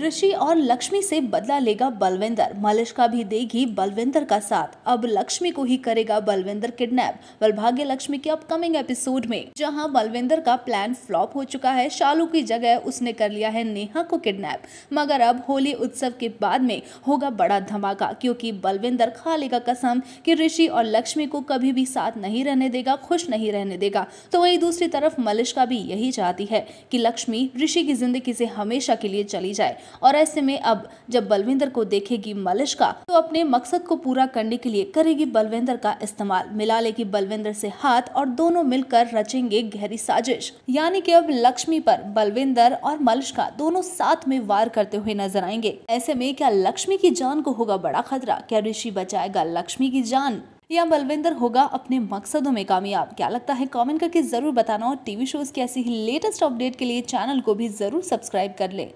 ऋषि और लक्ष्मी से बदला लेगा बलविंदर मलिश का भी देगी बलविंदर का साथ अब लक्ष्मी को ही करेगा बलविंदर किडनैप भाग्य लक्ष्मी के अपकमिंग एपिसोड में जहां बलविंदर का प्लान फ्लॉप हो चुका है शालू की जगह उसने कर लिया है नेहा को किडनैप मगर अब होली उत्सव के बाद में होगा बड़ा धमाका क्योंकि बलविंदर खा लेगा कसम की ऋषि और लक्ष्मी को कभी भी साथ नहीं रहने देगा खुश नहीं रहने देगा तो वही दूसरी तरफ मलिश का भी यही चाहती है की लक्ष्मी ऋषि की जिंदगी से हमेशा के लिए चली जाए और ऐसे में अब जब बलविंदर को देखेगी मलिश का तो अपने मकसद को पूरा करने के लिए करेगी बलविंदर का इस्तेमाल मिला लेगी बलविंदर से हाथ और दोनों मिलकर रचेंगे गहरी साजिश यानी कि अब लक्ष्मी पर बलविंदर और मलिश का दोनों साथ में वार करते हुए नजर आएंगे ऐसे में क्या लक्ष्मी की जान को होगा बड़ा खतरा क्या ऋषि बचाएगा लक्ष्मी की जान या बलविंदर होगा अपने मकसदों में कामयाब क्या लगता है कमेंट करके जरूर बताना और टीवी शोज की ऐसी ही लेटेस्ट अपडेट के लिए चैनल को भी जरूर सब्सक्राइब कर लें